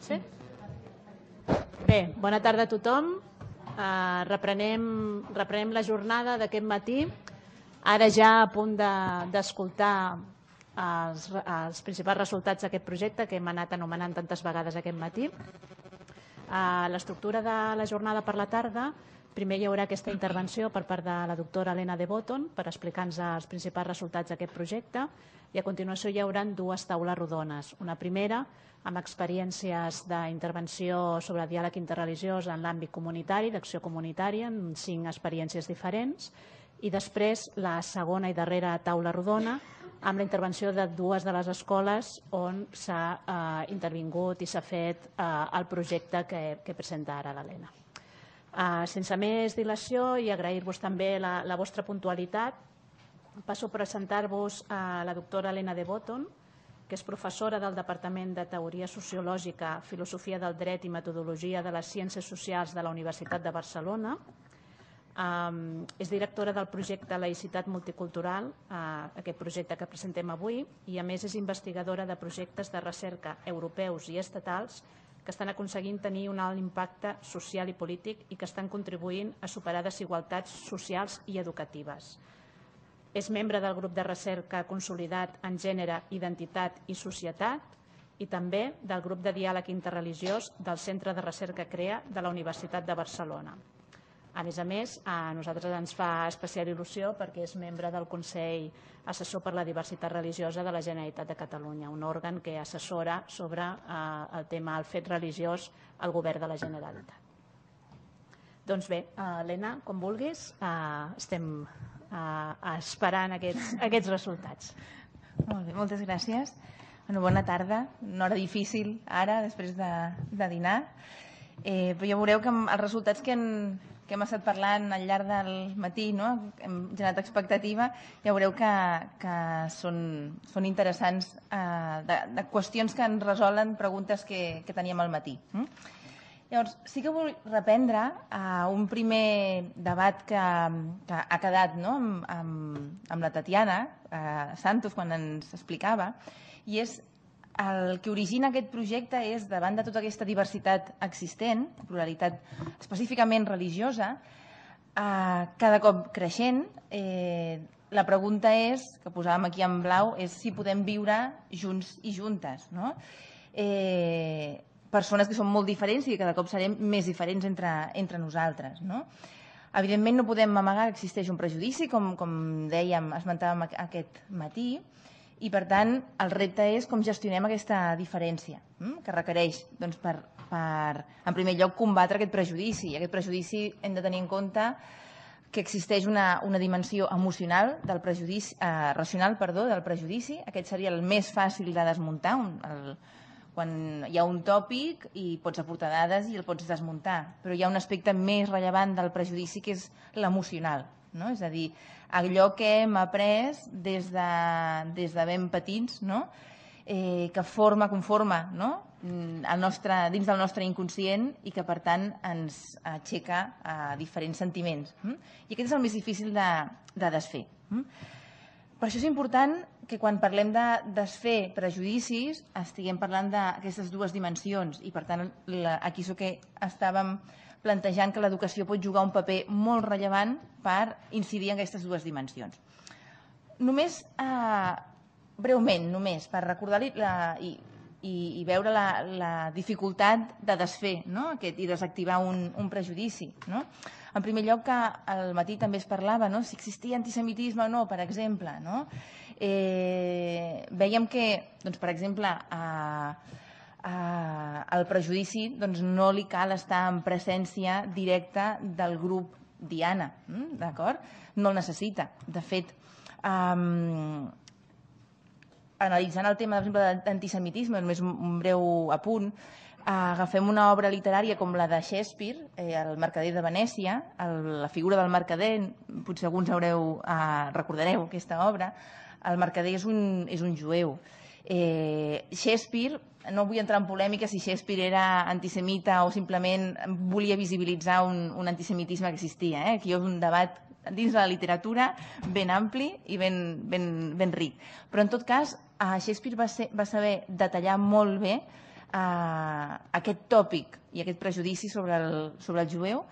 Sí? Bé, bona tarda a tothom. Uh, reprenem, reprenem la jornada d'aquest matí. Ara ja a punt d'escoltar de, els, els principals resultats d'aquest projecte que hem anat anomenant tantes vegades aquest matí. Uh, L'estructura de la jornada per la tarda Primer hi haurà aquesta intervenció per part de la doctora Elena de Botton per explicar-nos els principals resultats d'aquest projecte i a continuació hi haurà dues taules rodones. Una primera amb experiències d'intervenció sobre diàleg interreligiós en l'àmbit comunitari, d'acció comunitària, amb cinc experiències diferents, i després la segona i darrera taula rodona amb la intervenció de dues de les escoles on s'ha eh, intervingut i s'ha fet eh, el projecte que, que presenta ara l'Helena. Uh, sense més dilació i agrair-vos també la, la vostra puntualitat, passo a presentar-vos a la doctora Elena de Botton, que és professora del Departament de Teoria Sociològica, Filosofia del Dret i Metodologia de les Ciències Socials de la Universitat de Barcelona. Um, és directora del projecte Laïcitat Multicultural, uh, aquest projecte que presentem avui, i a més és investigadora de projectes de recerca europeus i estatals que estan aconseguint tenir un alt impacte social i polític i que estan contribuint a superar desigualtats socials i educatives. És membre del grup de recerca consolidat en gènere, identitat i societat i també del grup de diàleg interreligiós del Centre de Recerca CREA de la Universitat de Barcelona. A més a més, a nosaltres ens fa especial il·lusió perquè és membre del Consell Assessor per la Diversitat Religiosa de la Generalitat de Catalunya, un òrgan que assessora sobre eh, el tema del fet religiós al govern de la Generalitat. Doncs bé, Helena, eh, com vulguis, eh, estem eh, esperant aquests, aquests resultats. Molt bé, moltes gràcies. Bueno, bona tarda, una hora difícil ara, després de, de dinar. Eh, però ja veureu que els resultats que han, que hem estat parlant al llarg del matí, no? hem generat expectativa, ja veureu que, que són, són interessants eh, de, de qüestions que ens resolen preguntes que, que teníem al matí. Mm? Llavors, sí que vull reprendre eh, un primer debat que, que ha quedat no? amb, amb, amb la Tatiana eh, Santos quan ens explicava, i és el que origina aquest projecte és, davant de tota aquesta diversitat existent, pluralitat específicament religiosa, eh, cada cop creixent, eh, la pregunta és, que posàvem aquí en blau, és si podem viure junts i juntes, no? Eh, persones que són molt diferents i que cada cop serem més diferents entre, entre nosaltres, no? Evidentment no podem amagar que existeix un prejudici, com, com dèiem, esmentàvem aquest matí, i, per tant, el repte és com gestionem aquesta diferència hm, que requereix doncs, per, per, en primer lloc, combatre aquest prejudici. I aquest prejudici hem de tenir en compte que existeix una, una dimensió emocional del prejudici, eh, racional perdó, del prejudici. Aquest seria el més fàcil de desmuntar, un, el, quan hi ha un tòpic i pots aportar dades i el pots desmuntar, però hi ha un aspecte més rellevant del prejudici que és l'emocional, no? És a dir, allò que hem après des de, des de ben petits, no? eh, que forma, conforma no? Mm, el nostre, dins del nostre inconscient i que, per tant, ens aixeca a diferents sentiments. Hm? I aquest és el més difícil de, de desfer. Hm? Per això és important que quan parlem de desfer prejudicis estiguem parlant d'aquestes dues dimensions i, per tant, la, aquí és que estàvem plantejant que l'educació pot jugar un paper molt rellevant per incidir en aquestes dues dimensions. Només, eh, breument, només, per recordar-li i, i, i veure la, la dificultat de desfer no? Aquest, i desactivar un, un prejudici. No? En primer lloc, que al matí també es parlava no? si existia antisemitisme o no, per exemple. No? Eh, veiem que, doncs, per exemple, eh, eh, el prejudici doncs, no li cal estar en presència directa del grup Diana, mm, d'acord? No el necessita. De fet, eh, analitzant el tema, per exemple, d'antisemitisme, només un breu apunt, eh, agafem una obra literària com la de Shakespeare, eh, el mercader de Venècia, el, la figura del mercader, potser alguns haureu, eh, recordareu aquesta obra, el mercader és un, és un jueu. Eh, Shakespeare no vull entrar en polèmica si Shakespeare era antisemita o simplement volia visibilitzar un, un antisemitisme que existia. Eh? Aquí hi ha un debat dins de la literatura ben ampli i ben, ben, ben ric. Però, en tot cas, eh, Shakespeare va, ser, va saber detallar molt bé eh, aquest tòpic i aquest prejudici sobre el, sobre el jueu.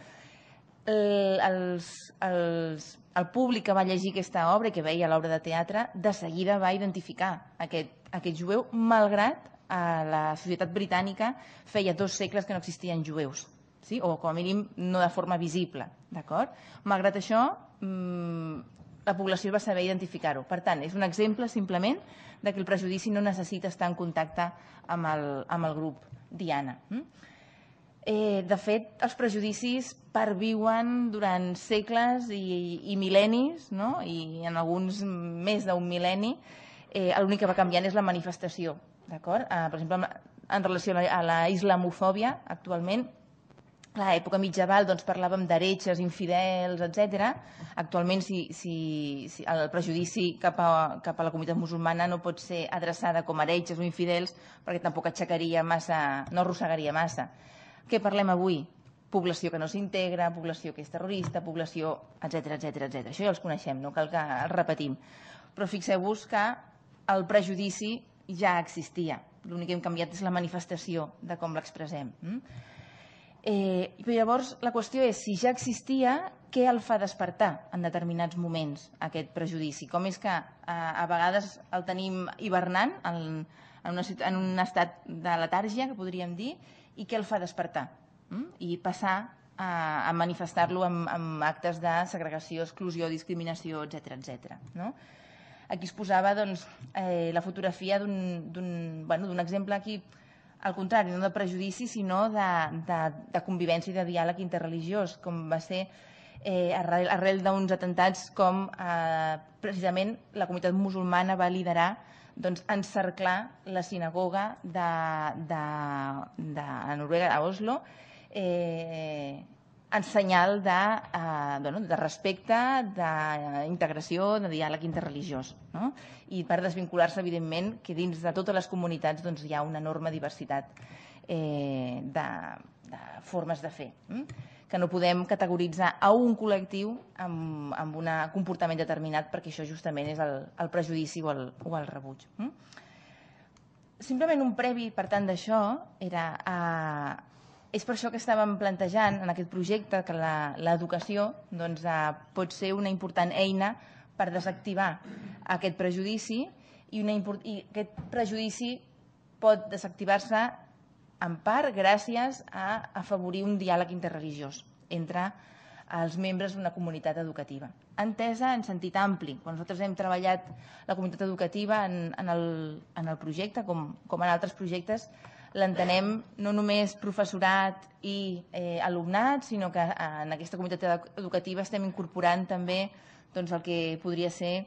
El, els, els, el públic que va llegir aquesta obra, que veia l'obra de teatre, de seguida va identificar aquest, aquest jueu, malgrat a la societat britànica feia dos segles que no existien jueus, sí? o com a mínim no de forma visible. Malgrat això, mm, la població va saber identificar-ho. Per tant, és un exemple simplement de que el prejudici no necessita estar en contacte amb el, amb el grup diana. Hm? Eh, de fet, els prejudicis perviuen durant segles i, i mil·lenis, no? i en alguns més d'un mil·lenni, eh, l'únic que va canviant és la manifestació D'acord? Eh, per exemple, en relació a la, a la islamofòbia, actualment, a l'època mitjaval doncs, parlàvem d'heretges, infidels, etc. Actualment, si, si, si el prejudici cap a, cap a la comunitat musulmana no pot ser adreçada com a heretges o infidels, perquè tampoc aixecaria massa, no arrossegaria massa. Què parlem avui? població que no s'integra, població que és terrorista, població, etc etc etc. Això ja els coneixem, no cal que els repetim. Però fixeu-vos que el prejudici ja existia. L'únic que hem canviat és la manifestació de com l'expressem. Hm? Eh, però llavors la qüestió és, si ja existia, què el fa despertar en determinats moments, aquest prejudici? Com és que eh, a vegades el tenim hivernant en, en, una, en un estat de letàrgia, que podríem dir, i què el fa despertar? Mm? I passar a, a manifestar-lo amb, amb actes de segregació, exclusió, discriminació, etc etc. no? Aquí es posava doncs, eh, la fotografia d'un bueno, exemple aquí al contrari, no de prejudici, sinó de, de, de convivència i de diàleg interreligiós, com va ser eh, arrel, arrel d'uns atentats com eh, precisament la comunitat musulmana va liderar doncs, encerclar la sinagoga de, de, de Noruega, a Oslo, eh, en senyal de, eh, bueno, de respecte, d'integració, de diàleg interreligiós. No? I per desvincular-se, evidentment, que dins de totes les comunitats doncs, hi ha una enorme diversitat eh, de, de formes de fer. Eh? que no podem categoritzar a un col·lectiu amb, amb un comportament determinat perquè això justament és el, el prejudici o el, o el rebuig. Eh? Simplement un previ, per tant, d'això era eh, és per això que estàvem plantejant en aquest projecte que l'educació doncs, eh, pot ser una important eina per desactivar aquest prejudici i, una i aquest prejudici pot desactivar-se en part gràcies a afavorir un diàleg interreligiós entre els membres d'una comunitat educativa. Entesa en sentit ampli. Quan nosaltres hem treballat la comunitat educativa en, en, el, en el projecte, com, com en altres projectes, l'entenem no només professorat i eh, alumnat, sinó que eh, en aquesta comunitat educativa estem incorporant també doncs, el que podria ser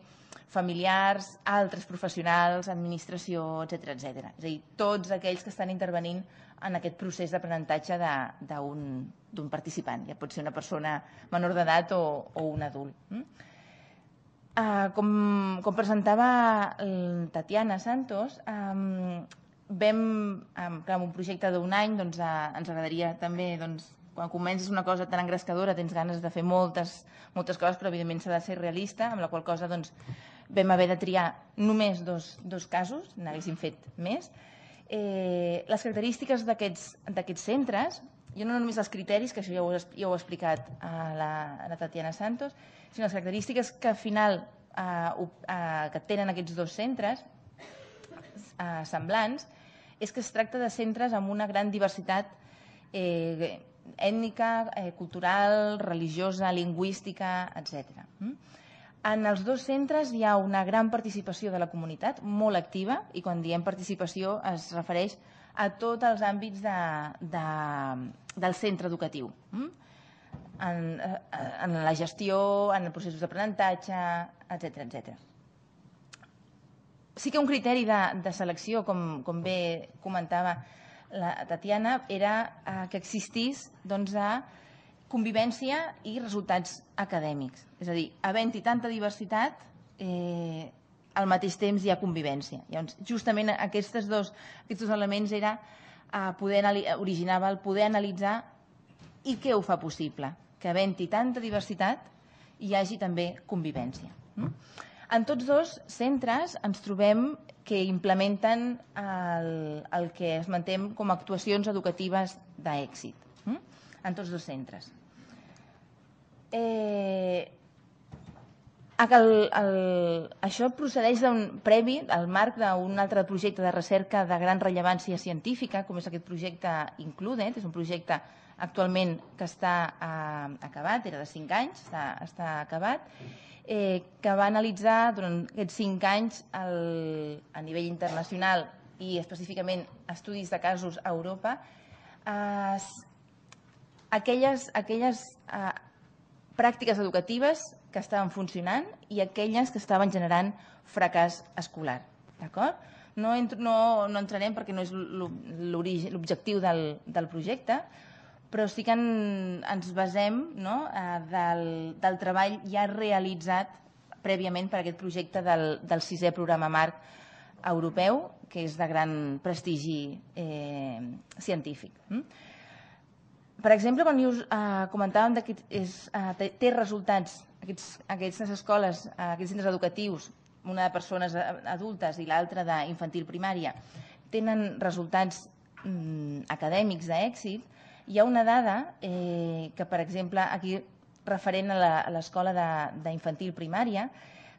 familiars, altres professionals, administració, etc etc. És a dir, tots aquells que estan intervenint en aquest procés d'aprenentatge d'un participant. Ja pot ser una persona menor d'edat o, o un adult. Hm? Ah, com, com presentava Tatiana Santos, ehm, vam, amb, clar, amb un projecte d'un any, doncs, a, ens agradaria també, doncs, quan comences una cosa tan engrescadora, tens ganes de fer moltes, moltes coses, però evidentment s'ha de ser realista, amb la qual cosa doncs, vam haver de triar només dos, dos casos, n'haguéssim fet més. Eh, les característiques d'aquests centres, jo no només els criteris, que això ja ho, ja ho ha explicat a la, a la Tatiana Santos, sinó les característiques que al final eh, eh, que tenen aquests dos centres eh, semblants, és que es tracta de centres amb una gran diversitat eh, ètnica, eh, cultural, religiosa, lingüística, etc. Mm? En els dos centres hi ha una gran participació de la comunitat, molt activa, i quan diem participació es refereix a tots els àmbits de, de, del centre educatiu. Mm? En, eh, en la gestió, en els processos d'aprenentatge, etc etc sí que un criteri de, de selecció, com, com bé comentava la Tatiana, era eh, que existís doncs, de convivència i resultats acadèmics. És a dir, havent-hi tanta diversitat, eh, al mateix temps hi ha convivència. Llavors, justament aquests dos, aquests dos elements era eh, poder originava el poder analitzar i què ho fa possible, que havent-hi tanta diversitat hi hagi també convivència. Mm? En tots dos centres ens trobem que implementen el, el que es mantem com a actuacions educatives d'èxit, eh? en tots dos centres. Eh, el, el, això procedeix d'un previ, al marc d'un altre projecte de recerca de gran rellevància científica, com és aquest projecte Includet, és un projecte actualment que està eh, acabat, era de 5 anys, està, està acabat, eh, que va analitzar durant aquests 5 anys el, a nivell internacional i específicament estudis de casos a Europa, eh, aquelles, aquelles eh, pràctiques educatives que estaven funcionant i aquelles que estaven generant fracàs escolar. D'acord? No, entro, no, no entrarem perquè no és l'objectiu del, del projecte, però sí que en, ens basem no, eh, del, del treball ja realitzat prèviament per aquest projecte del, del sisè programa marc europeu, que és de gran prestigi eh, científic. Hm? Per exemple, quan us eh, comentàvem que és, eh, té resultats aquests, aquestes escoles, eh, aquests centres educatius, una de persones adultes i l'altra d'infantil primària, tenen resultats mm, acadèmics d'èxit, hi ha una dada eh, que, per exemple, aquí referent a l'escola d'infantil primària,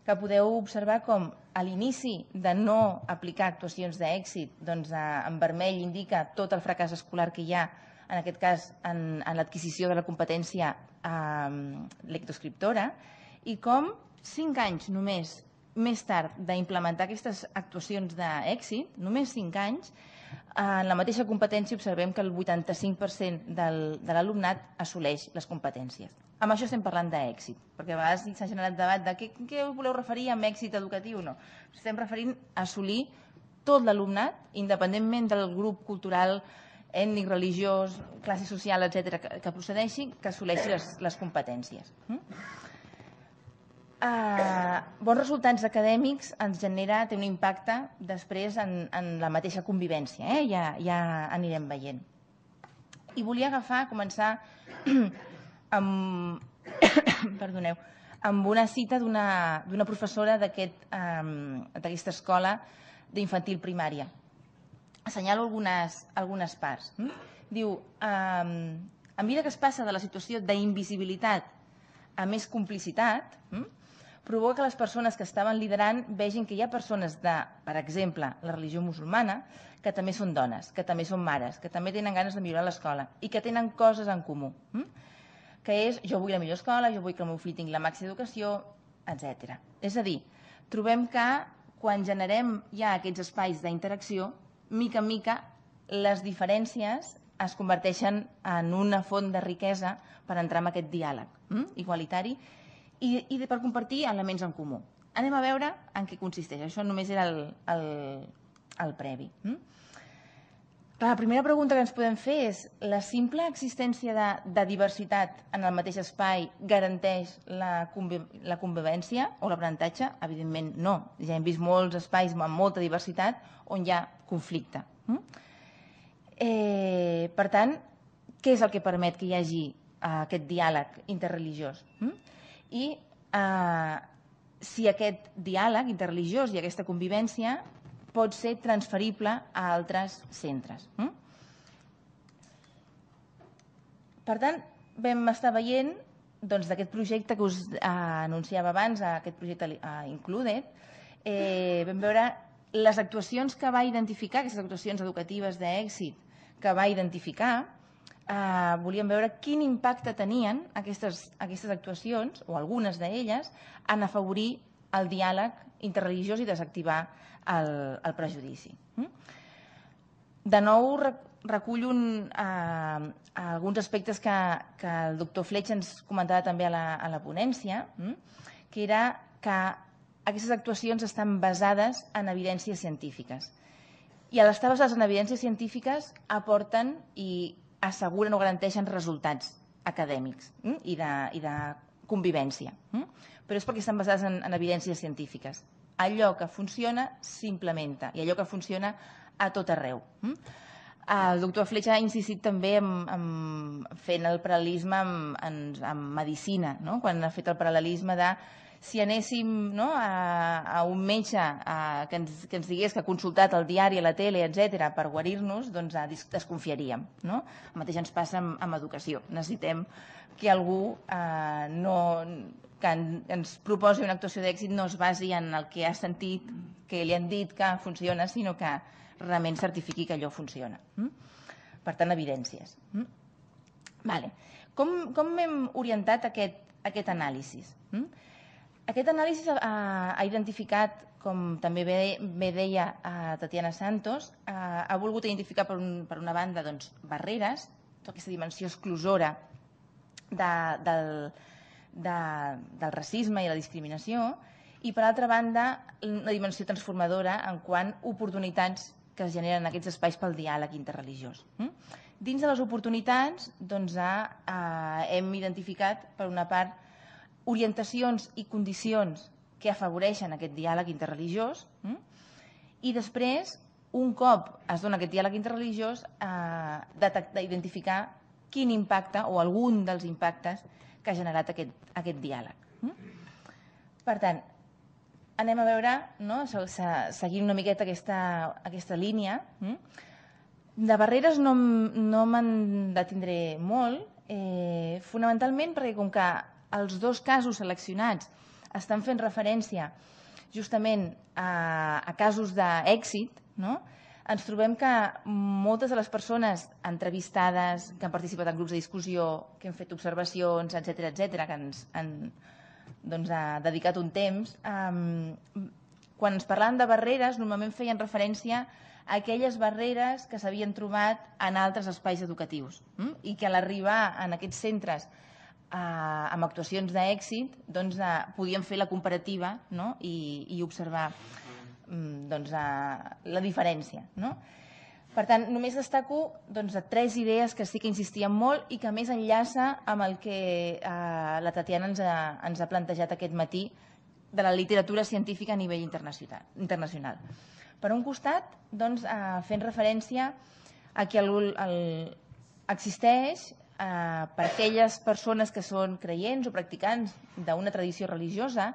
que podeu observar com a l'inici de no aplicar actuacions d'èxit, doncs en vermell indica tot el fracàs escolar que hi ha, en aquest cas en, en l'adquisició de la competència eh, lectoescriptora, i com cinc anys només més tard d'implementar aquestes actuacions d'èxit, només cinc anys, en la mateixa competència observem que el 85% del, de l'alumnat assoleix les competències. Amb això estem parlant d'èxit, perquè a vegades s'ha generat debat de què, què voleu referir amb èxit educatiu o no. Estem referint a assolir tot l'alumnat, independentment del grup cultural, ètnic, religiós, classe social, etc que, que procedeixi, que assoleixi les, les competències. Mm? eh, bons resultats acadèmics ens genera, té un impacte després en, en la mateixa convivència, eh? ja, ja anirem veient. I volia agafar, començar amb, perdoneu, amb una cita d'una professora ehm, d'aquesta aquest, escola d'infantil primària. Assenyalo algunes, algunes parts. Hm? Diu, eh, a mesura que es passa de la situació d'invisibilitat a més complicitat, hm? provoca que les persones que estaven liderant vegin que hi ha persones de, per exemple, la religió musulmana, que també són dones, que també són mares, que també tenen ganes de millorar l'escola i que tenen coses en comú, hm? que és jo vull la millor escola, jo vull que el meu fill tingui la màxima educació, etc. És a dir, trobem que quan generem ja aquests espais d'interacció, mica en mica les diferències es converteixen en una font de riquesa per entrar en aquest diàleg mm? igualitari i, i per compartir elements en comú. Anem a veure en què consisteix. Això només era el, el, el previ. Mm? la primera pregunta que ens podem fer és la simple existència de, de diversitat en el mateix espai garanteix la, conviv la convivència o l'aprenentatge? Evidentment no. Ja hem vist molts espais amb molta diversitat on hi ha conflicte. Mm? Eh, per tant, què és el que permet que hi hagi eh, aquest diàleg interreligiós? Mm? i eh, si aquest diàleg interreligiós i aquesta convivència pot ser transferible a altres centres. Mm? Per tant, vam estar veient doncs, d'aquest doncs, projecte que us eh, anunciava abans, eh, aquest projecte eh, Included, eh, vam veure les actuacions que va identificar, aquestes actuacions educatives d'èxit que va identificar, eh, volíem veure quin impacte tenien aquestes, aquestes actuacions, o algunes d'elles, en afavorir el diàleg interreligiós i desactivar el, el prejudici. Mm? De nou, recull un, eh, alguns aspectes que, que el doctor Fletch ens comentava també a la, a la ponència, mm? que era que aquestes actuacions estan basades en evidències científiques. I a les basades en evidències científiques aporten i asseguren o garanteixen resultats acadèmics hm, i, de, i de convivència. Hm? Però és perquè estan basades en, en evidències científiques. Allò que funciona s'implementa i allò que funciona a tot arreu. Hm? El doctor Fletxa ha insistit també en, en fent el paral·lelisme en, en, en medicina, no? quan ha fet el paral·lelisme de si anéssim no, a, a un metge a, que, ens, que ens digués que ha consultat el diari, la tele, etc per guarir-nos, doncs a, desconfiaríem. No? El mateix ens passa amb, amb educació. Necessitem que algú eh, no, que en, ens proposi una actuació d'èxit no es basi en el que ha sentit, que li han dit que funciona, sinó que realment certifiqui que allò funciona. Mm? Per tant, evidències. Mm? Vale. Com, com hem orientat aquest, aquest anàlisi? Mm? Aquest anàlisi ha, eh, ha identificat, com també bé, bé deia a eh, Tatiana Santos, eh, ha volgut identificar per, un, per una banda doncs, barreres, tota aquesta dimensió exclusora de, del, de, del racisme i la discriminació, i per altra banda una dimensió transformadora en quant oportunitats que es generen en aquests espais pel diàleg interreligiós. Hm? Dins de les oportunitats doncs, eh, hem identificat, per una part, orientacions i condicions que afavoreixen aquest diàleg interreligiós hm? i després, un cop es dona aquest diàleg interreligiós, eh, detectar, identificar quin impacte o algun dels impactes que ha generat aquest, aquest diàleg. Hm? Per tant, anem a veure, no? seguint una miqueta aquesta, aquesta línia, hm? de barreres no, no me'n detindré molt, eh, fonamentalment perquè com que els dos casos seleccionats estan fent referència justament a, a casos d'èxit, no? ens trobem que moltes de les persones entrevistades, que han participat en grups de discussió, que han fet observacions, etc etc, que ens han doncs, ha dedicat un temps, um, quan ens parlaven de barreres, normalment feien referència a aquelles barreres que s'havien trobat en altres espais educatius mm? i que a l'arribar en aquests centres eh, amb actuacions d'èxit, doncs, eh, podíem fer la comparativa no? I, i observar mm, doncs, eh, la diferència. No? Per tant, només destaco doncs, eh, tres idees que sí que insistien molt i que més enllaça amb el que eh, la Tatiana ens ha, ens ha plantejat aquest matí de la literatura científica a nivell internacional. Per un costat, doncs, eh, fent referència a que el, el, existeix eh, per aquelles persones que són creients o practicants d'una tradició religiosa,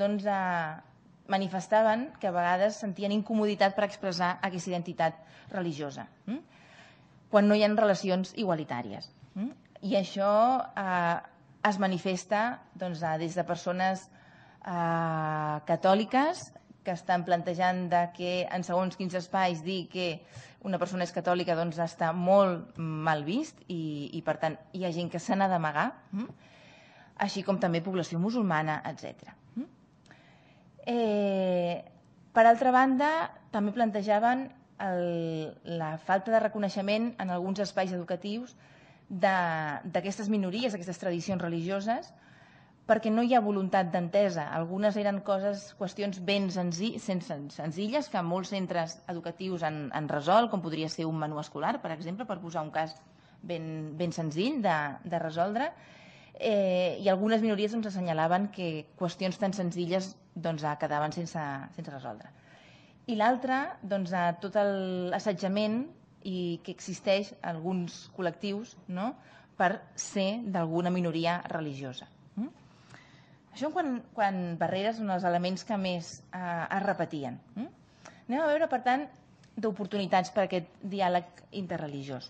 doncs eh, manifestaven que a vegades sentien incomoditat per expressar aquesta identitat religiosa, hm? quan no hi ha relacions igualitàries. Hm? I això eh, es manifesta doncs, eh, des de persones eh, catòliques que estan plantejant de que en segons quins espais dir que una persona és catòlica doncs està molt mal vist i, i per tant hi ha gent que se n'ha d'amagar, hm? així com també població musulmana, etc. Hm? Eh, per altra banda, també plantejaven el, la falta de reconeixement en alguns espais educatius d'aquestes minories, d'aquestes tradicions religioses, perquè no hi ha voluntat d'entesa. Algunes eren coses, qüestions ben senzilles que molts centres educatius han, han resolt, com podria ser un menú escolar, per exemple, per posar un cas ben, ben senzill de, de resoldre, eh, i algunes minories ens doncs, assenyalaven que qüestions tan senzilles doncs, ah, quedaven sense, sense resoldre. I l'altra, doncs, ah, tot l'assetjament i que existeix alguns col·lectius no? per ser d'alguna minoria religiosa. Això quan, quan barreres són els elements que més eh, es repetien. Mm? Anem a veure, per tant, d'oportunitats per a aquest diàleg interreligiós.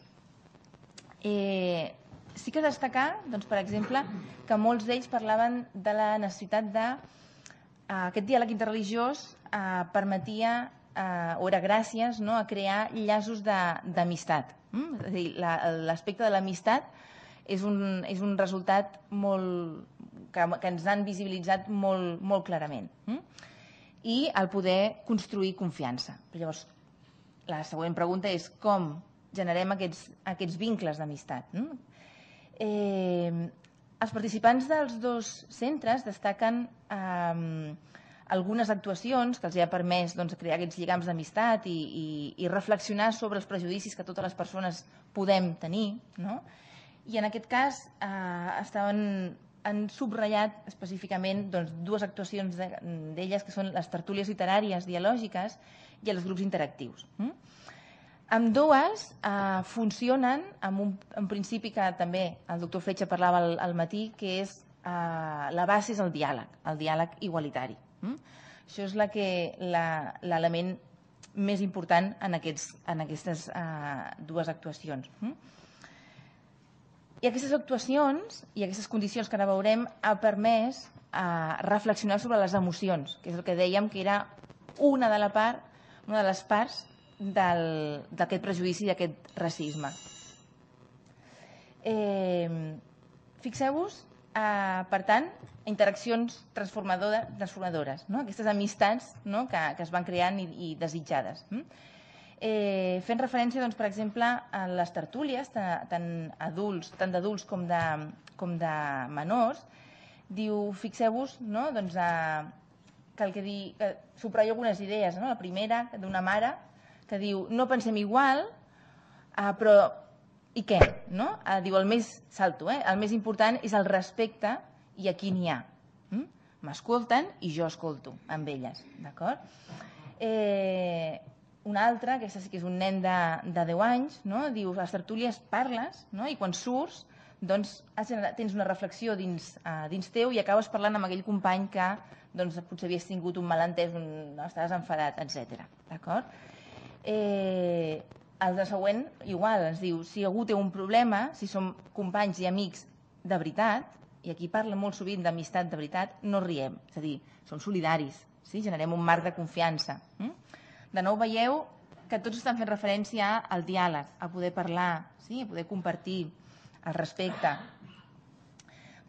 Eh, sí que destacar, doncs, per exemple, que molts d'ells parlaven de la necessitat de... Eh, aquest diàleg interreligiós eh, permetia eh, o era gràcies no, a crear llaços d'amistat. Mm? L'aspecte la, de l'amistat és, un, és un resultat molt, que, que ens han visibilitzat molt, molt clarament. Mm? I el poder construir confiança. Però llavors, la següent pregunta és com generem aquests, aquests vincles d'amistat. Mm? Eh, els participants dels dos centres destaquen eh, algunes actuacions que els ha permès doncs, crear aquests lligams d'amistat i, i, i reflexionar sobre els prejudicis que totes les persones podem tenir. No? I en aquest cas eh, estaven han subratllat específicament doncs, dues actuacions d'elles, de, que són les tertúlies literàries dialògiques i els grups interactius. Mm? Hm? Amb dues eh, funcionen amb un, un principi que també el doctor Fletxa parlava al, al matí, que és eh, la base és el diàleg, el diàleg igualitari. Mm? Això és l'element més important en, aquests, en aquestes eh, dues actuacions. Mm? I aquestes actuacions i aquestes condicions que ara veurem ha permès eh, reflexionar sobre les emocions, que és el que dèiem que era una de, la part, una de les parts d'aquest prejudici, d'aquest racisme. Eh, Fixeu-vos, eh, per tant, interaccions transformadores, transformadores no? aquestes amistats no? que, que es van creant i, i desitjades. Mm? eh, fent referència, doncs, per exemple, a les tertúlies, tant, tant adults, tant d'adults com, de, com de menors, diu, fixeu-vos, no?, doncs, a, que el que di, que subratllo algunes idees, no? La primera, d'una mare, que diu, no pensem igual, eh, però i què, no? Eh, diu, el més, salto, eh, el més important és el respecte i a qui n'hi ha. Hm? M'escolten mm? i jo escolto amb elles, d'acord? Eh, un altre, aquesta sí que és un nen de, de 10 anys, no? dius, a les tertúlies parles, no? i quan surts, doncs generat, tens una reflexió dins, uh, dins teu i acabes parlant amb aquell company que doncs, potser havies tingut un malentès, un, no, estaves enfadat, etc. D'acord? Eh, el de següent, igual, ens diu, si algú té un problema, si som companys i amics de veritat, i aquí parla molt sovint d'amistat de veritat, no riem. És a dir, som solidaris, sí? generem un marc de confiança. Mm? De nou veieu que tots estan fent referència al diàleg, a poder parlar, sí? a poder compartir, el respecte.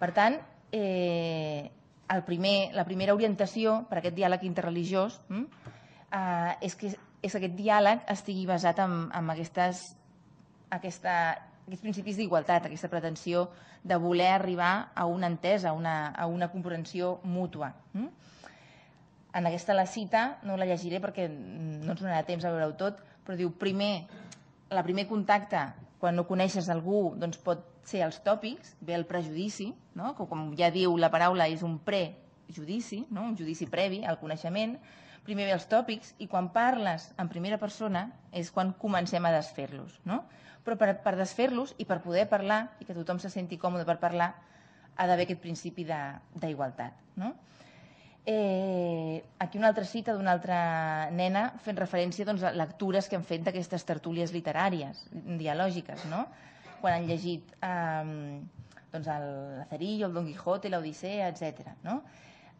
Per tant, eh, el primer, la primera orientació per a aquest diàleg interreligiós hm? eh, és que és que aquest diàleg estigui basat en, en aquestes, aquesta, aquests principis d'igualtat, aquesta pretensió de voler arribar a una entesa, a una, a una comprensió mútua. Hm? en aquesta la cita, no la llegiré perquè no ens donarà temps a veure-ho tot, però diu primer, la primer contacte, quan no coneixes algú, doncs pot ser els tòpics, ve el prejudici, no? que com ja diu la paraula és un prejudici, no? un judici previ al coneixement, primer ve els tòpics i quan parles en primera persona és quan comencem a desfer-los. No? Però per, per desfer-los i per poder parlar i que tothom se senti còmode per parlar ha d'haver aquest principi d'igualtat. No? Eh, aquí una altra cita d'una altra nena fent referència doncs, a lectures que han fet d'aquestes tertúlies literàries, dialògiques, no? quan han llegit eh, doncs el Lazarillo, el Don Quijote, l'Odissea, etc. No?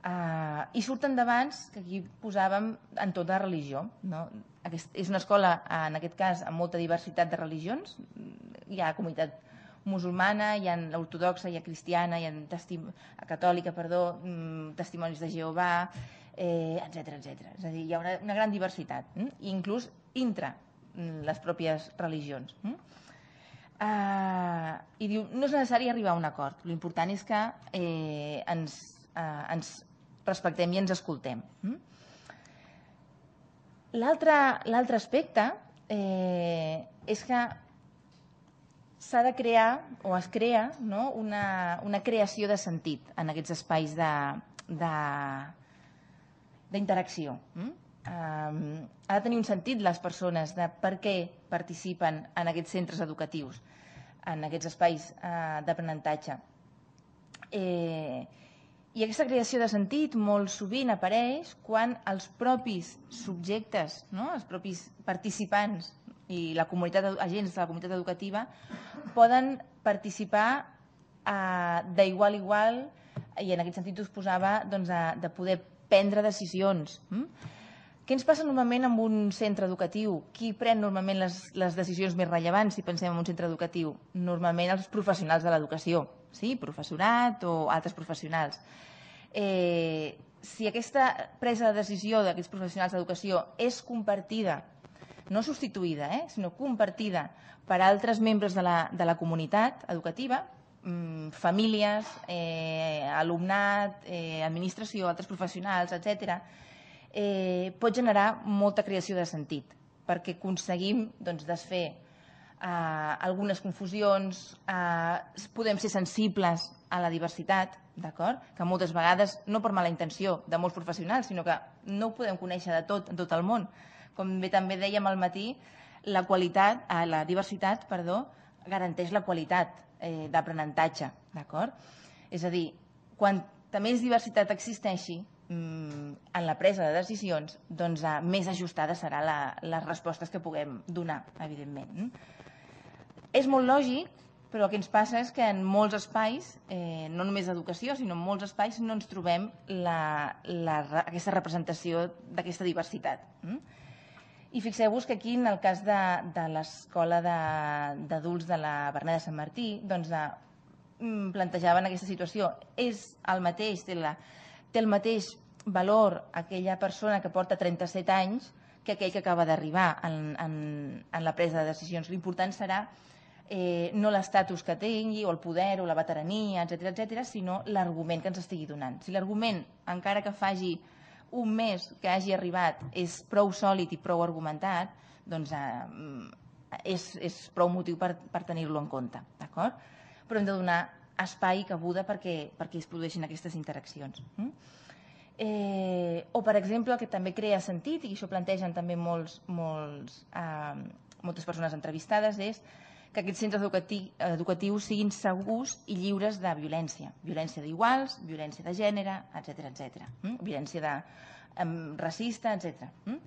Eh, I surten d'abans, que aquí posàvem en tota religió. No? Aquest, és una escola, en aquest cas, amb molta diversitat de religions. Hi ha comunitat musulmana, hi ha l'ortodoxa, hi ha cristiana, hi ha testim catòlica, perdó, mm, testimonis de Jehovà, eh, etc etc. És a dir, hi ha una, una gran diversitat, hm? inclús intra mm, les pròpies religions. Hm? Uh, I diu, no és necessari arribar a un acord, l'important és que eh, ens, eh, ens respectem i ens escoltem. Hm? L'altre aspecte eh, és que s'ha de crear, o es crea, no? una, una creació de sentit en aquests espais d'interacció. Mm? Um, ha de tenir un sentit les persones de per què participen en aquests centres educatius, en aquests espais uh, d'aprenentatge. Eh, I aquesta creació de sentit molt sovint apareix quan els propis subjectes, no? els propis participants i la comunitat, agents de la comunitat educativa poden participar eh, d'igual a igual i en aquest sentit us posava doncs, a, de poder prendre decisions. Mm? Què ens passa normalment amb un centre educatiu? Qui pren normalment les, les decisions més rellevants si pensem en un centre educatiu? Normalment els professionals de l'educació, sí? professorat o altres professionals. Eh, si aquesta presa de decisió d'aquests professionals d'educació és compartida no substituïda, eh, sinó compartida per altres membres de la, de la comunitat educativa, mmm, famílies, eh, alumnat, eh, administració, altres professionals, etc., eh, pot generar molta creació de sentit, perquè aconseguim doncs, desfer eh, algunes confusions, eh, podem ser sensibles a la diversitat, d'acord? Que moltes vegades, no per mala intenció de molts professionals, sinó que no ho podem conèixer de tot, en tot el món com bé també dèiem al matí, la qualitat, eh, la diversitat, perdó, garanteix la qualitat eh, d'aprenentatge, d'acord? És a dir, també més diversitat existeixi mmm, en la presa de decisions, doncs eh, més ajustada serà la, les respostes que puguem donar, evidentment. És molt lògic, però el que ens passa és que en molts espais, eh, no només d'educació, sinó en molts espais no ens trobem la, la, aquesta representació d'aquesta diversitat. Mm? I fixeu-vos que aquí, en el cas de, de l'escola d'adults de, de la Bernada de Sant Martí, doncs de, mm, plantejaven aquesta situació. És el mateix, té, la, té el mateix valor aquella persona que porta 37 anys que aquell que acaba d'arribar en, en, en la presa de decisions. L'important serà eh, no l'estatus que tingui, o el poder, o la veterania, etc etc, sinó l'argument que ens estigui donant. Si l'argument, encara que faci un més que hagi arribat és prou sòlid i prou argumentat, doncs eh, és, és prou motiu per, per tenir-lo en compte, d'acord? Però hem de donar espai i cabuda perquè, perquè es produeixin aquestes interaccions. Hm? Eh, o, per exemple, el que també crea sentit, i això plantegen també molts, molts, eh, moltes persones entrevistades, és que aquests centres educatius siguin segurs i lliures de violència. Violència d'iguals, violència de gènere, etc etc. Hm? Violència de, um, racista, etc. Hm?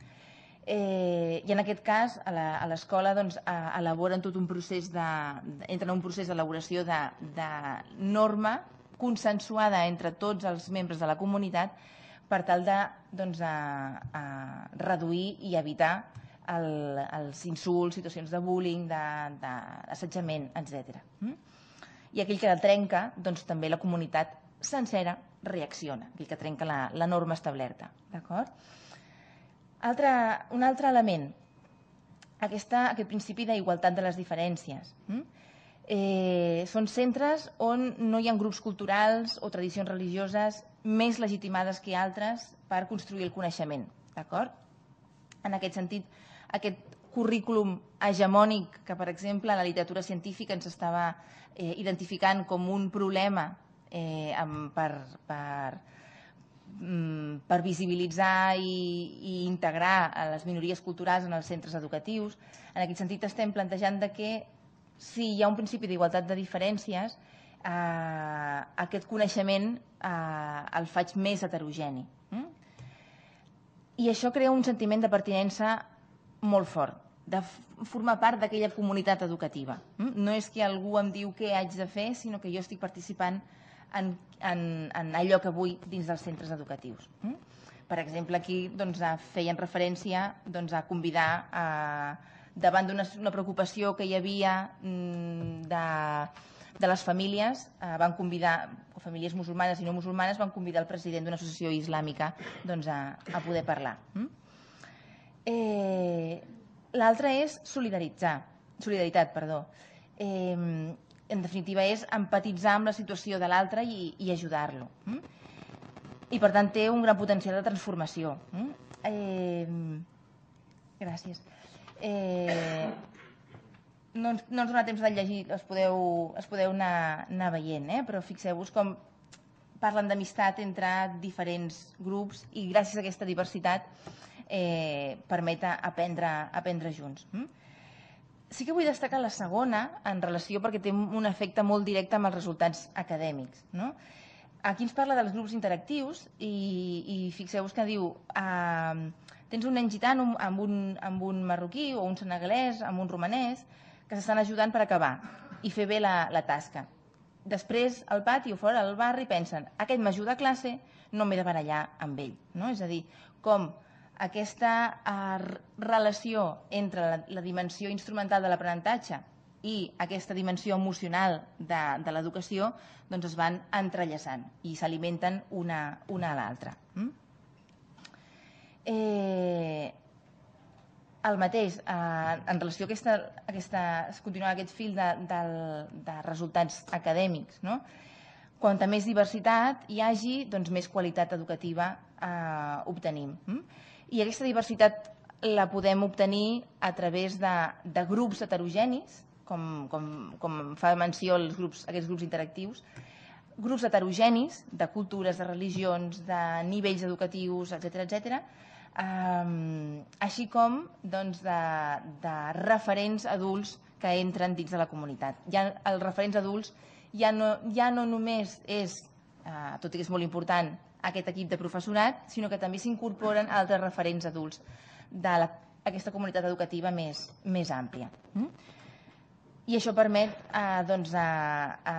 Eh, I en aquest cas, a l'escola doncs, elaboren tot un procés de, entren en un procés d'elaboració de, de norma consensuada entre tots els membres de la comunitat per tal de doncs, a, a reduir i evitar el, els insults, situacions de bullying, d'assetjament, etc. Mm? I aquell que la trenca, doncs també la comunitat sencera reacciona, aquell que trenca la, la norma establerta. D'acord? Altre, un altre element, aquesta, aquest principi d'igualtat de les diferències. Mm? Eh, són centres on no hi ha grups culturals o tradicions religioses més legitimades que altres per construir el coneixement. D'acord? En aquest sentit, aquest currículum hegemònic que, per exemple, la literatura científica ens estava eh, identificant com un problema eh, amb, per, per, mm, per visibilitzar i, i integrar a les minories culturals en els centres educatius. En aquest sentit estem plantejant de que si hi ha un principi d'igualtat de diferències, eh, aquest coneixement eh, el faig més heterogeni. Mm? I això crea un sentiment de pertinença molt fort de formar part d'aquella comunitat educativa. Mm? No és que algú em diu què haig de fer, sinó que jo estic participant en, en, en allò que vull dins dels centres educatius. Mm? Per exemple, aquí doncs, feien referència doncs, a convidar a, davant d'una una preocupació que hi havia mm, de, de les famílies, eh, van convidar, famílies musulmanes i no musulmanes, van convidar el president d'una associació islàmica doncs, a, a poder parlar. Mm? Eh, L'altre és solidaritzar, solidaritat, perdó. Eh, en definitiva, és empatitzar amb la situació de l'altre i, i ajudar-lo. Hm? I, per tant, té un gran potencial de transformació. Eh, gràcies. Eh, no, no ens dona temps de llegir, es podeu, es podeu anar, anar veient, eh? però fixeu-vos com parlen d'amistat entre diferents grups i gràcies a aquesta diversitat eh, permeta aprendre, aprendre junts. Mm? Sí que vull destacar la segona en relació perquè té un efecte molt directe amb els resultats acadèmics. No? Aquí ens parla dels grups interactius i, i fixeu-vos que diu eh, tens un nen gitano amb un, amb un marroquí o un senegalès, amb un romanès, que s'estan ajudant per acabar i fer bé la, la tasca. Després, al pati o fora del barri, pensen aquest m'ajuda a classe, no m'he de barallar amb ell. No? És a dir, com aquesta eh, relació entre la, la dimensió instrumental de l'aprenentatge i aquesta dimensió emocional de, de l'educació doncs es van entrellaçant i s'alimenten una, una a l'altra. Mm? Eh, el mateix, eh, en relació a aquesta, aquesta, continuar aquest fil de, de, de resultats acadèmics, no? quanta més diversitat hi hagi, doncs més qualitat educativa eh, obtenim. Mm? i aquesta diversitat la podem obtenir a través de, de grups heterogenis, com, com, com fa menció els grups, aquests grups interactius, grups heterogenis de cultures, de religions, de nivells educatius, etc etc, um, així com doncs, de, de referents adults que entren dins de la comunitat. Ja, els referents adults ja no, ja no només és, eh, tot i que és molt important, aquest equip de professorat, sinó que també s'incorporen altres referents adults de la, aquesta comunitat educativa més, més àmplia. Mm? I això permet eh, doncs, a, a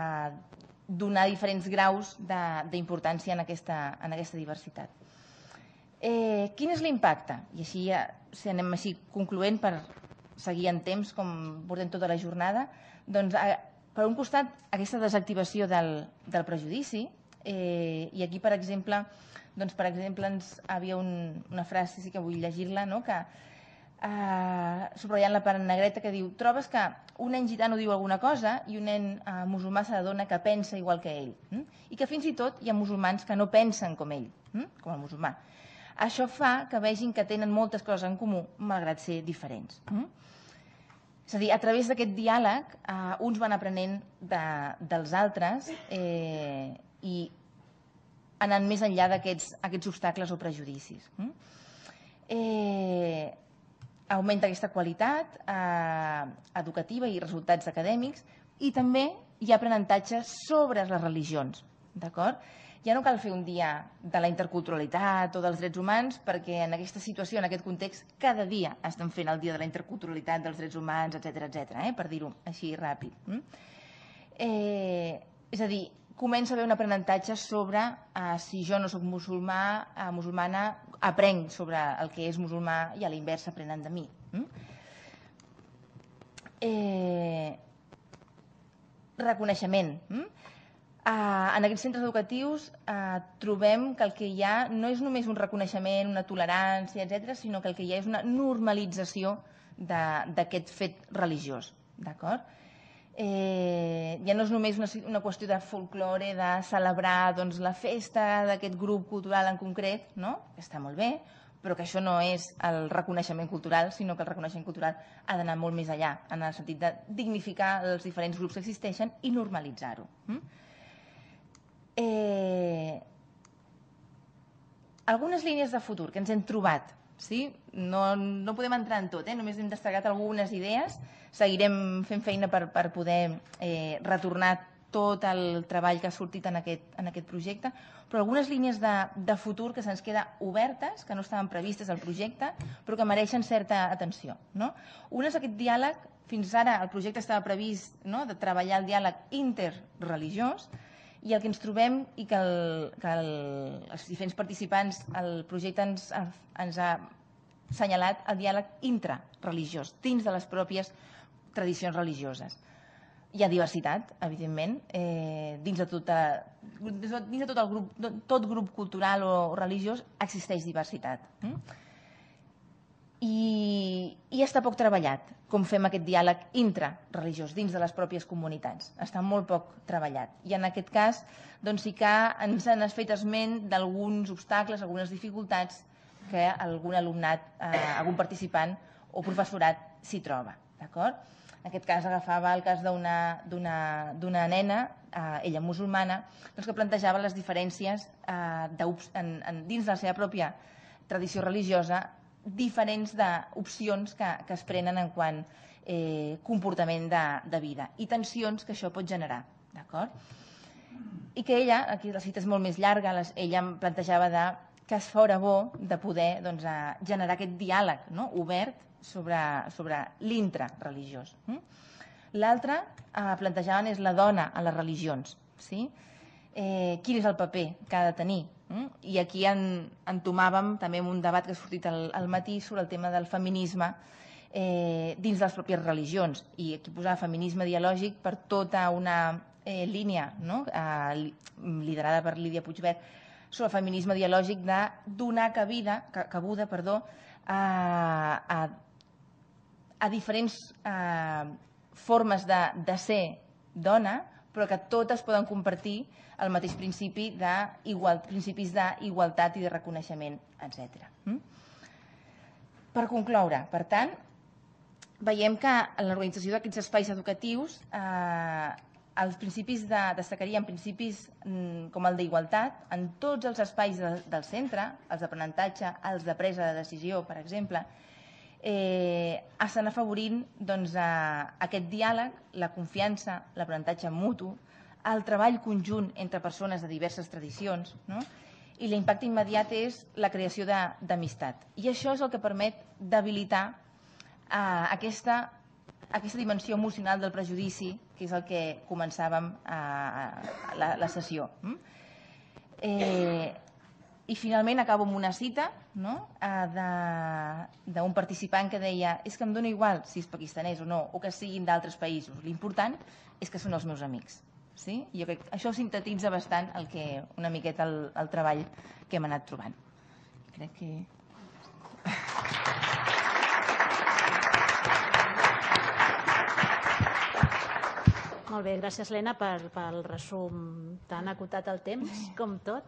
donar diferents graus d'importància en, aquesta, en aquesta diversitat. Eh, quin és l'impacte? I així ja, si anem així concloent per seguir en temps, com portem tota la jornada, doncs, a, per un costat, aquesta desactivació del, del prejudici, Eh, I aquí, per exemple, doncs, per exemple ens havia un, una frase, sí que vull llegir-la, no? que eh, subratllant la part negreta, que diu «Trobes que un nen gitano diu alguna cosa i un nen eh, musulmà s'adona que pensa igual que ell, mm? i que fins i tot hi ha musulmans que no pensen com ell, mm? com el musulmà. Això fa que vegin que tenen moltes coses en comú, malgrat ser diferents. Mm? És a dir, a través d'aquest diàleg, eh, uns van aprenent de, dels altres eh, i anant més enllà d'aquests aquests obstacles o prejudicis. Mm? Eh, augmenta aquesta qualitat eh, educativa i resultats acadèmics i també hi ha aprenentatge sobre les religions, d'acord? Ja no cal fer un dia de la interculturalitat o dels drets humans perquè en aquesta situació, en aquest context, cada dia estan fent el dia de la interculturalitat, dels drets humans, etc etc. eh? per dir-ho així ràpid. Mm? Eh, és a dir, comença a haver un aprenentatge sobre eh, si jo no sóc musulmà, eh, musulmana, aprenc sobre el que és musulmà i a la inversa aprenen de mi. Mm? Eh, reconeixement. Mm? Eh, en aquests centres educatius eh, trobem que el que hi ha no és només un reconeixement, una tolerància, etc, sinó que el que hi ha és una normalització d'aquest fet religiós. D'acord? eh, ja no és només una, una qüestió de folklore, de celebrar doncs, la festa d'aquest grup cultural en concret, no? que està molt bé, però que això no és el reconeixement cultural, sinó que el reconeixement cultural ha d'anar molt més allà, en el sentit de dignificar els diferents grups que existeixen i normalitzar-ho. Mm? Eh... Algunes línies de futur que ens hem trobat Sí? No, no podem entrar en tot, eh? només hem destacat algunes idees. Seguirem fent feina per, per poder eh, retornar tot el treball que ha sortit en aquest, en aquest projecte, però algunes línies de, de futur que se'ns queda obertes, que no estaven previstes al projecte, però que mereixen certa atenció. No? Una és aquest diàleg, fins ara el projecte estava previst no? de treballar el diàleg interreligiós, i el que ens trobem i que, el, que el, els diferents participants al projecte ens, ens ha assenyalat el diàleg intrareligiós, dins de les pròpies tradicions religioses. Hi ha diversitat, evidentment, eh, dins, de tota, dins de tot el grup, tot grup cultural o religiós existeix diversitat. Mm? i, i està poc treballat, com fem aquest diàleg intrareligiós dins de les pròpies comunitats. Està molt poc treballat. I en aquest cas doncs, sí que ens han fet esment d'alguns obstacles, algunes dificultats que algun alumnat, eh, algun participant o professorat s'hi troba. D'acord? En aquest cas agafava el cas d'una nena, eh, ella musulmana, doncs que plantejava les diferències eh, en, en, dins de la seva pròpia tradició religiosa diferents d'opcions que, que es prenen en quant eh, comportament de, de vida i tensions que això pot generar. D'acord? I que ella, aquí la cita és molt més llarga, les, ella em plantejava de que es fora bo de poder doncs, a, generar aquest diàleg no? obert sobre, sobre l'intra religiós. Hm? L'altra eh, plantejaven és la dona a les religions. Sí? Eh, quin és el paper que ha de tenir Mm? I aquí en, entomàvem també en un debat que ha sortit al, al matí sobre el tema del feminisme eh, dins de les pròpies religions. I aquí posava feminisme dialògic per tota una eh, línia no? eh, liderada per Lídia Puigbert sobre el feminisme dialògic de donar cabida, cabuda perdó, a, a, a diferents eh, formes de, de ser dona però que totes poden compartir el mateix principi de igual, principis d'igualtat i de reconeixement, etc. Mm? Per concloure, per tant, veiem que en l'organització d'aquests espais educatius eh, els principis de, destacarien principis mm, com el d'igualtat en tots els espais de, del centre, els d'aprenentatge, els de presa de decisió, per exemple, eh, estan afavorint doncs, a, aquest diàleg, la confiança, l'aprenentatge mutu, el treball conjunt entre persones de diverses tradicions, no? i l'impacte immediat és la creació d'amistat. I això és el que permet debilitar eh, aquesta, aquesta dimensió emocional del prejudici, que és el que començàvem eh, la, la sessió. Mm? Eh, i finalment acabo amb una cita no? Eh, d'un participant que deia és que em dóna igual si és pakistanès o no, o que siguin d'altres països. L'important és que són els meus amics. Sí? Jo crec que això sintetitza bastant el que, una miqueta el, el treball que hem anat trobant. Crec que... Molt bé, gràcies, Lena, per, pel resum tan acotat al temps com tot.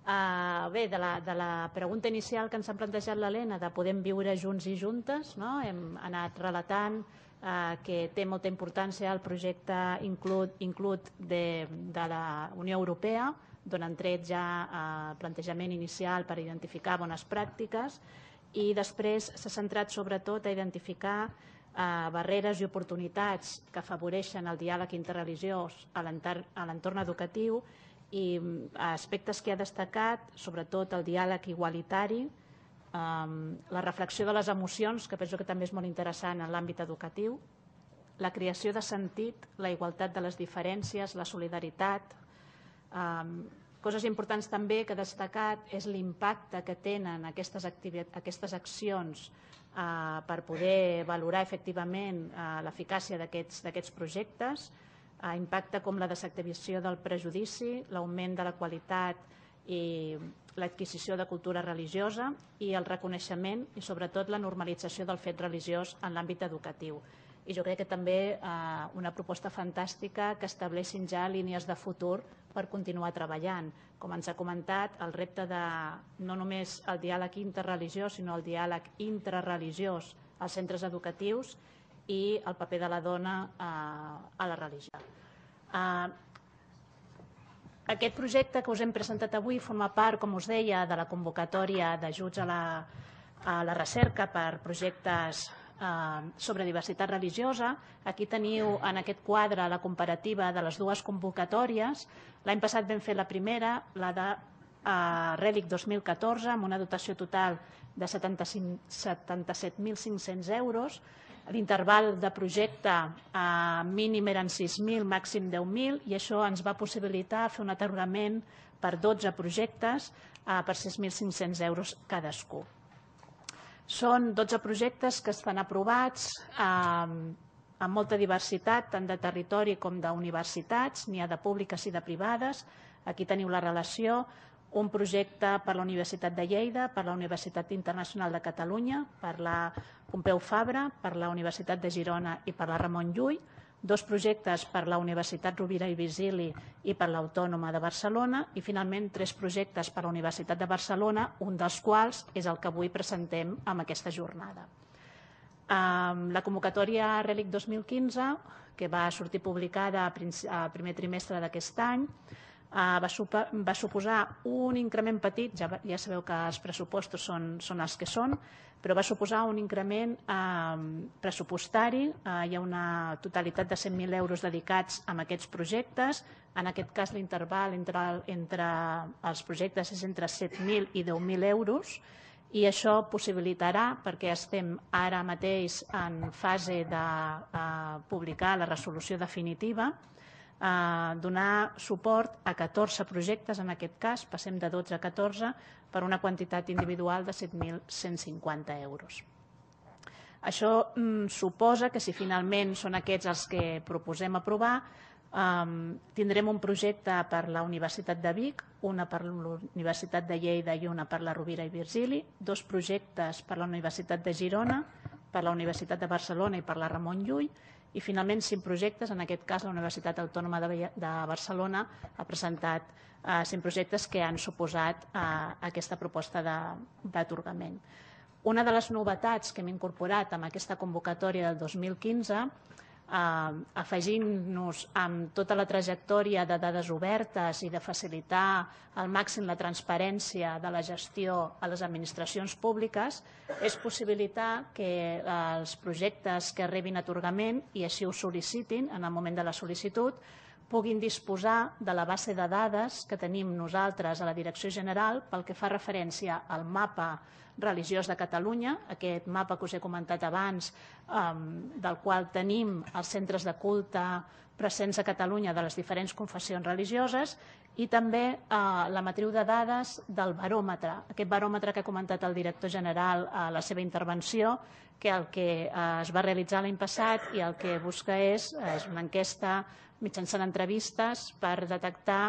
Uh, bé, de la, de la pregunta inicial que ens ha plantejat l'Helena, de podem viure junts i juntes, no? hem anat relatant uh, que té molta importància el projecte Inclut, Inclut de, de la Unió Europea, d'on han tret ja el uh, plantejament inicial per identificar bones pràctiques i després s'ha centrat sobretot a identificar eh, barreres i oportunitats que afavoreixen el diàleg interreligiós a l'entorn educatiu i eh, aspectes que ha destacat, sobretot el diàleg igualitari, um, la reflexió de les emocions, que penso que també és molt interessant en l'àmbit educatiu, la creació de sentit, la igualtat de les diferències, la solidaritat. Um, coses importants també que ha destacat és l'impacte que tenen aquestes, aquestes accions uh, per poder valorar efectivament uh, l'eficàcia d'aquests projectes, a impacte com la desactivació del prejudici, l'augment de la qualitat i l'adquisició de cultura religiosa i el reconeixement i sobretot la normalització del fet religiós en l'àmbit educatiu. I jo crec que també eh, una proposta fantàstica que estableixin ja línies de futur per continuar treballant. Com ens ha comentat, el repte de no només el diàleg interreligiós, sinó el diàleg intrareligiós als centres educatius i el paper de la dona eh, a la religió. Eh, aquest projecte que us hem presentat avui forma part, com us deia, de la convocatòria d'ajuts a, la, a la recerca per projectes eh, sobre diversitat religiosa. Aquí teniu en aquest quadre la comparativa de les dues convocatòries. L'any passat vam fer la primera, la de eh, Relic 2014, amb una dotació total de 77.500 euros, L'interval de projecte eh, mínim eren 6.000, màxim 10.000, i això ens va possibilitar fer un atorgament per 12 projectes eh, per 6.500 euros cadascú. Són 12 projectes que estan aprovats eh, amb molta diversitat, tant de territori com d'universitats, n'hi ha de públiques i de privades. Aquí teniu la relació un projecte per la Universitat de Lleida, per la Universitat Internacional de Catalunya, per la Pompeu Fabra, per la Universitat de Girona i per la Ramon Llull, dos projectes per la Universitat Rovira i Virgili i per l'Autònoma de Barcelona i, finalment, tres projectes per la Universitat de Barcelona, un dels quals és el que avui presentem en aquesta jornada. La convocatòria Relic 2015, que va sortir publicada al primer trimestre d'aquest any, Ah, va, super, va suposar un increment petit, ja, ja sabeu que els pressupostos són, són els que són, però va suposar un increment eh, pressupostari, Eh, hi ha una totalitat de 100.000 euros dedicats a aquests projectes, en aquest cas l'interval entre, entre els projectes és entre 7.000 i 10.000 euros, i això possibilitarà, perquè estem ara mateix en fase de eh, publicar la resolució definitiva, donar suport a 14 projectes, en aquest cas, passem de 12 a 14, per una quantitat individual de 7.150 euros. Això mm, suposa que si finalment són aquests els que proposem aprovar, ehm, tindrem un projecte per la Universitat de Vic, una per la Universitat de Lleida i una per la Rovira i Virgili, dos projectes per la Universitat de Girona, per la Universitat de Barcelona i per la Ramon Llull, i finalment cinc projectes, en aquest cas la Universitat Autònoma de, Barcelona ha presentat eh, cinc projectes que han suposat eh, aquesta proposta d'atorgament. Una de les novetats que hem incorporat amb aquesta convocatòria del 2015 afegint-nos amb tota la trajectòria de dades obertes i de facilitar al màxim la transparència de la gestió a les administracions públiques és possibilitar que els projectes que rebin atorgament i així ho sol·licitin en el moment de la sol·licitud puguin disposar de la base de dades que tenim nosaltres a la Direcció General pel que fa referència al mapa religiós de Catalunya, aquest mapa que us he comentat abans, del qual tenim els centres de culte presents a Catalunya de les diferents confessions religioses i també eh, la matriu de dades del baròmetre, aquest baròmetre que ha comentat el director general a la seva intervenció, que el que eh, es va realitzar l'any passat i el que busca és, eh, és una enquesta mitjançant entrevistes per detectar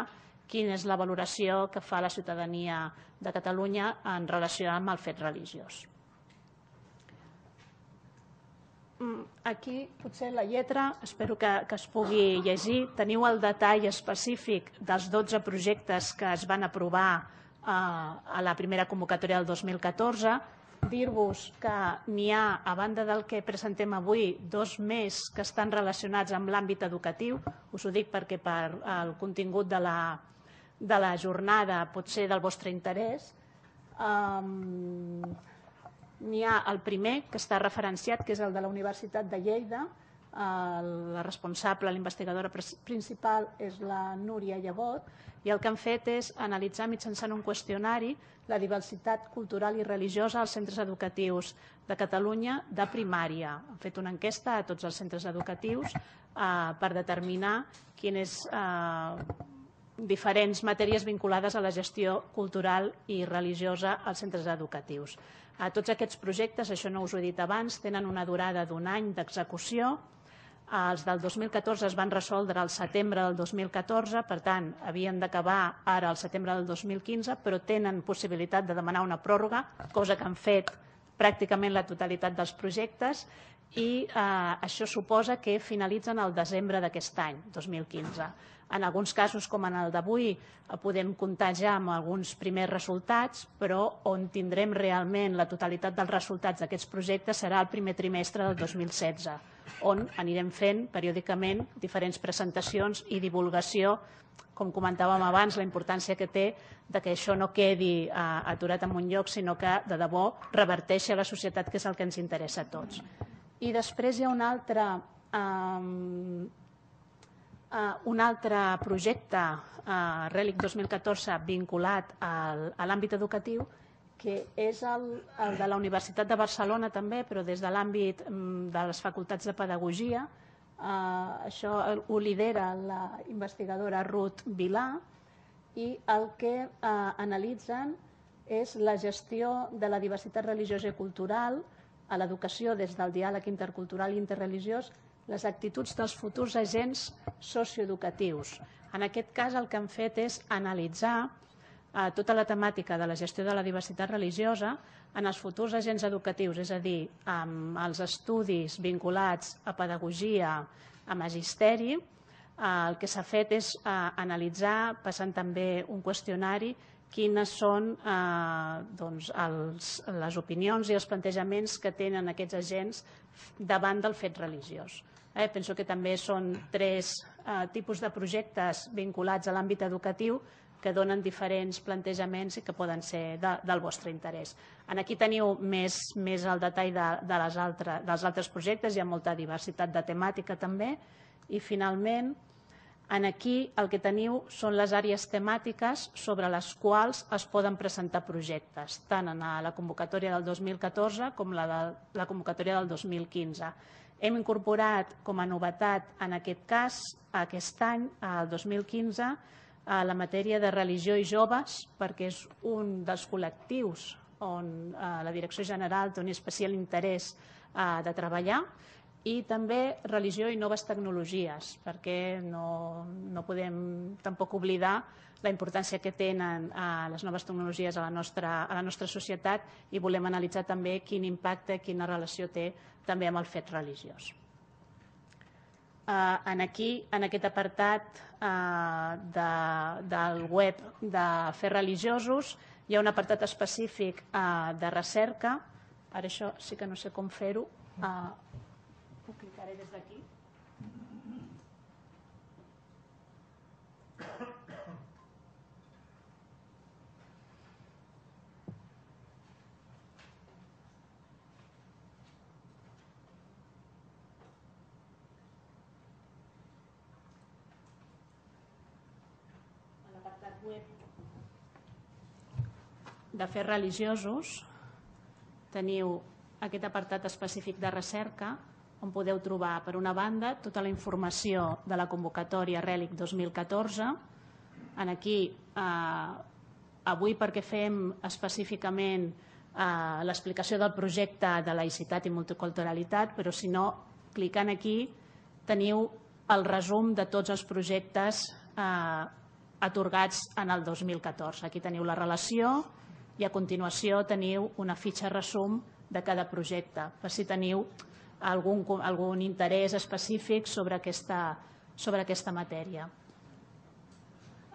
quina és la valoració que fa la ciutadania de Catalunya en relació amb el fet religiós. Mm, aquí potser la lletra, espero que, que es pugui llegir. Teniu el detall específic dels 12 projectes que es van aprovar eh, a la primera convocatòria del 2014 dir-vos que n'hi ha, a banda del que presentem avui, dos més que estan relacionats amb l'àmbit educatiu. Us ho dic perquè per eh, el contingut de la, de la jornada pot ser del vostre interès. Um, n'hi ha el primer, que està referenciat, que és el de la Universitat de Lleida, la responsable, la investigadora principal és la Núria Llebot i el que han fet és analitzar mitjançant un qüestionari la diversitat cultural i religiosa als centres educatius de Catalunya de primària. Han fet una enquesta a tots els centres educatius eh, per determinar quines eh, diferents matèries vinculades a la gestió cultural i religiosa als centres educatius. A tots aquests projectes, això no us ho he dit abans, tenen una durada d'un any d'execució els del 2014 es van resoldre al setembre del 2014, per tant, havien d'acabar ara al setembre del 2015, però tenen possibilitat de demanar una pròrroga, cosa que han fet pràcticament la totalitat dels projectes, i eh, això suposa que finalitzen al desembre d'aquest any, 2015. En alguns casos, com en el d'avui, eh, podem comptar ja amb alguns primers resultats, però on tindrem realment la totalitat dels resultats d'aquests projectes serà el primer trimestre del 2016, on anirem fent periòdicament diferents presentacions i divulgació com comentàvem abans, la importància que té de que això no quedi eh, aturat en un lloc, sinó que de debò reverteixi a la societat, que és el que ens interessa a tots. I després hi ha un altre eh, Uh, un altre projecte, uh, Relic 2014, vinculat al, a l'àmbit educatiu, que és el, el de la Universitat de Barcelona també, però des de l'àmbit mm, de les facultats de pedagogia. Uh, això ho lidera la investigadora Ruth Vilà i el que uh, analitzen és la gestió de la diversitat religiosa i cultural a l'educació des del diàleg intercultural i interreligiós les actituds dels futurs agents socioeducatius. En aquest cas el que han fet és analitzar eh, tota la temàtica de la gestió de la diversitat religiosa en els futurs agents educatius, és a dir, amb els estudis vinculats a pedagogia, a magisteri, eh, el que s'ha fet és eh, analitzar, passant també un qüestionari, quines són eh, doncs els, les opinions i els plantejaments que tenen aquests agents davant del fet religiós. Eh, penso que també són tres eh, tipus de projectes vinculats a l'àmbit educatiu que donen diferents plantejaments i que poden ser de, del vostre interès. En aquí teniu més, més el detall de, de les altre, dels altres projectes, hi ha molta diversitat de temàtica també, i finalment, en aquí el que teniu són les àrees temàtiques sobre les quals es poden presentar projectes, tant en la convocatòria del 2014 com la, de, la convocatòria del 2015. Hem incorporat com a novetat en aquest cas aquest any, el 2015, a eh, la matèria de religió i joves, perquè és un dels col·lectius on eh, la Direcció General té un especial interès eh, de treballar i també religió i noves tecnologies, perquè no, no podem tampoc oblidar la importància que tenen eh, les noves tecnologies a la, nostra, a la nostra societat i volem analitzar també quin impacte, quina relació té també amb el fet religiós. Eh, en, aquí, en aquest apartat eh, de, del web de fer religiosos hi ha un apartat específic eh, de recerca, ara això sí que no sé com fer-ho, eh, també des d'aquí. web de fer religiosos teniu aquest apartat específic de recerca on podeu trobar, per una banda, tota la informació de la convocatòria Relic 2014. En aquí, eh, avui perquè fem específicament eh, l'explicació del projecte de laïcitat i multiculturalitat, però si no, clicant aquí teniu el resum de tots els projectes eh, atorgats en el 2014. Aquí teniu la relació i a continuació teniu una fitxa resum de cada projecte, per si teniu algun, algun interès específic sobre aquesta, sobre aquesta matèria.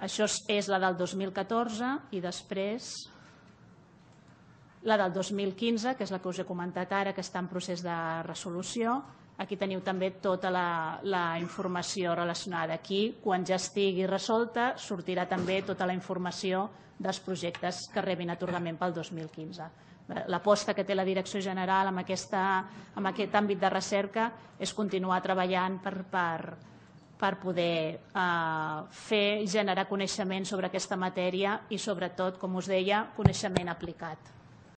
Això és la del 2014 i després la del 2015, que és la que us he comentat ara, que està en procés de resolució. Aquí teniu també tota la, la informació relacionada. Aquí, quan ja estigui resolta, sortirà també tota la informació dels projectes que rebin atorgament pel 2015. Eh, l'aposta que té la Direcció General amb, aquesta, amb aquest àmbit de recerca és continuar treballant per, per, per poder eh, fer generar coneixement sobre aquesta matèria i, sobretot, com us deia, coneixement aplicat.